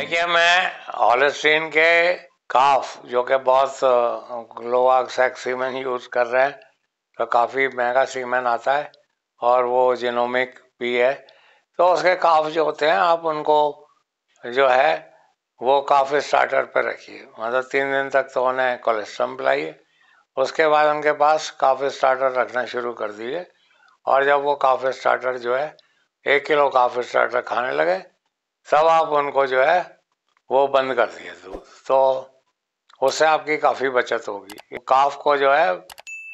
देखिए मैं हॉलेस्टीन के काफ जो कि बहुत लोहा सीमेंट यूज़ कर रहे हैं तो काफ़ी महंगा सीमेंट आता है और वो जिनोमिक भी है तो उसके काफ जो होते हैं आप उनको जो है वो काफ स्टार्टर पर रखिए मतलब तीन दिन तक तो उन्हें कोलेस्ट्रम पिलाइए उसके बाद उनके पास काफ स्टार्टर रखना शुरू कर दीजिए और जब वो काफ स्टार्टर जो है एक किलो काफ स्टार्टर खाने लगे तब आप उनको जो है वो बंद कर दिए दूध तो, तो उससे आपकी काफ़ी बचत होगी काफ को जो है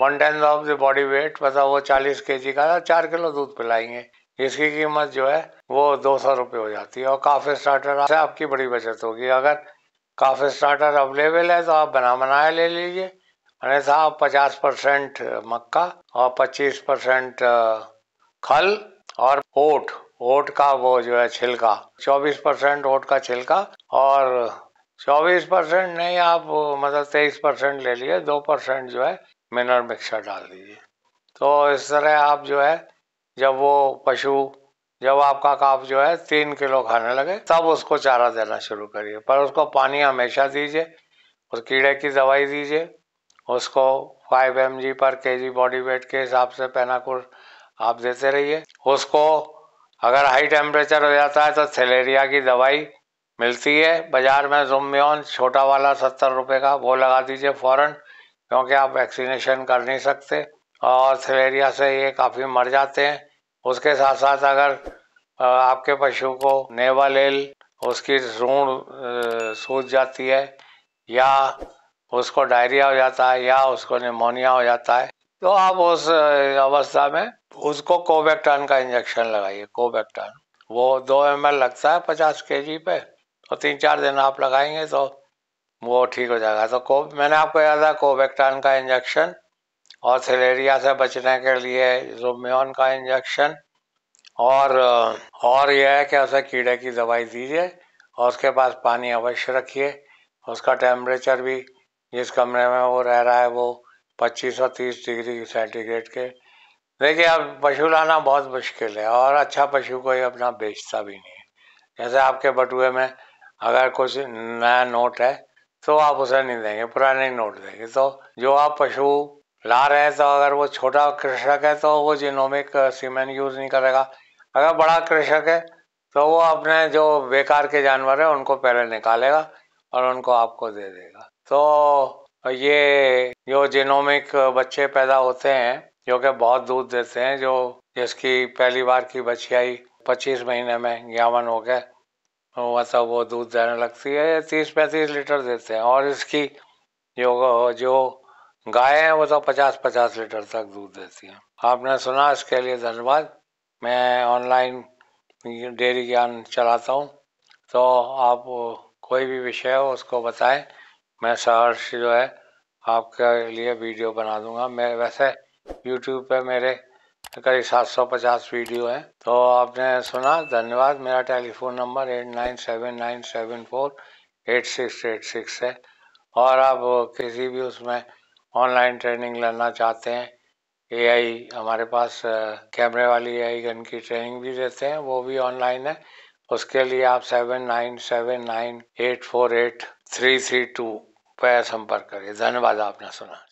one tenth of the body weight मतलब वो चालीस के जी का चार किलो दूध पिलाएंगे इसकी कीमत जो है वो दो सौ रुपये हो जाती है और काफ़ी स्टार्टर से आपकी बड़ी बचत होगी अगर काफ़ी स्टार्टर अवेलेबल है तो आप बना बनाया ले लीजिए अन्यथा आप पचास परसेंट मक्का और पच्चीस परसेंट खल और ओट ओट का वो जो है छिलका 24 परसेंट ओट का छिलका और 24 परसेंट नहीं आप मतलब 23 परसेंट ले लिए दो परसेंट जो है मिनरल मिक्सर डाल दीजिए तो इस तरह आप जो है जब वो पशु जब आपका काफ जो है तीन किलो खाने लगे तब उसको चारा देना शुरू करिए पर उसको पानी हमेशा दीजिए और कीड़े की दवाई दीजिए उसको फाइव एम पर के जी बॉडी वेट के हिसाब से पेनाकुर आप देते रहिए उसको अगर हाई टेम्परेचर हो जाता है तो सेलेरिया की दवाई मिलती है बाज़ार में जुम्योन छोटा वाला सत्तर रुपये का वो लगा दीजिए फ़ौरन क्योंकि आप वैक्सीनेशन कर नहीं सकते और थलेरिया से ये काफ़ी मर जाते हैं उसके साथ साथ अगर आपके पशु को नेवा लेल उसकी रूढ़ सूझ जाती है या उसको डायरिया हो जाता है या उसको निमोनिया हो जाता है तो आप उस अवस्था में उसको कोबेक्टान का इंजेक्शन लगाइए कोबेक्टान वो दो एम लगता है पचास के जी पे तो तीन चार दिन आप लगाएंगे तो वो ठीक हो जाएगा तो को मैंने आपको याद है कोबेक्टान का इंजेक्शन और सिलेरिया से बचने के लिए जोम्योन का इंजेक्शन और और यह है कि उसे कीड़े की दवाई दीजिए और उसके पास पानी अवश्य रखिए उसका टेम्परेचर भी जिस कमरे में वो रह रहा है वो पच्चीस और तीस डिग्री सेंटीग्रेड के देखिए अब पशु लाना बहुत मुश्किल है और अच्छा पशु कोई अपना बेचता भी नहीं है जैसे आपके बटुए में अगर कुछ नया नोट है तो आप उसे नहीं देंगे पुराने नोट देंगे तो जो आप पशु ला रहे हैं तो अगर वो छोटा कृषक है तो वो जिनोमिक सीमेंट यूज़ नहीं करेगा अगर बड़ा कृषक है तो वो अपने जो बेकार के जानवर है उनको पहले निकालेगा और उनको आपको दे देगा तो ये जो जिनोमिक बच्चे पैदा होते हैं जो कि बहुत दूध देते हैं जो जिसकी पहली बार की बछियाई पच्चीस महीने में ग्यावन हो गए मतलब वो दूध देने लगती है तीस पैंतीस लीटर देते हैं और इसकी जो जो गायें हैं वो तो पचास पचास लीटर तक दूध देती हैं आपने सुना इसके लिए धन्यवाद मैं ऑनलाइन डेयरी ज्ञान चलाता हूँ तो आप कोई भी विषय हो उसको बताएं मैं सार जो है आपके लिए वीडियो बना दूंगा मैं वैसे यूट्यूब पे मेरे करीब 750 वीडियो हैं तो आपने सुना धन्यवाद मेरा telephone number eight nine seven nine seven four eight six eight six है और आप किसी भी उसमें ऑनलाइन ट्रेनिंग लेना चाहते हैं एआई हमारे पास कैमरे वाली एआई गन की ट्रेनिंग भी देते हैं वो भी ऑनलाइन है उसके लिए आप seven nine seven nine eight four eight three three two पर संपर्क करिए धन्यवाद आपने सुना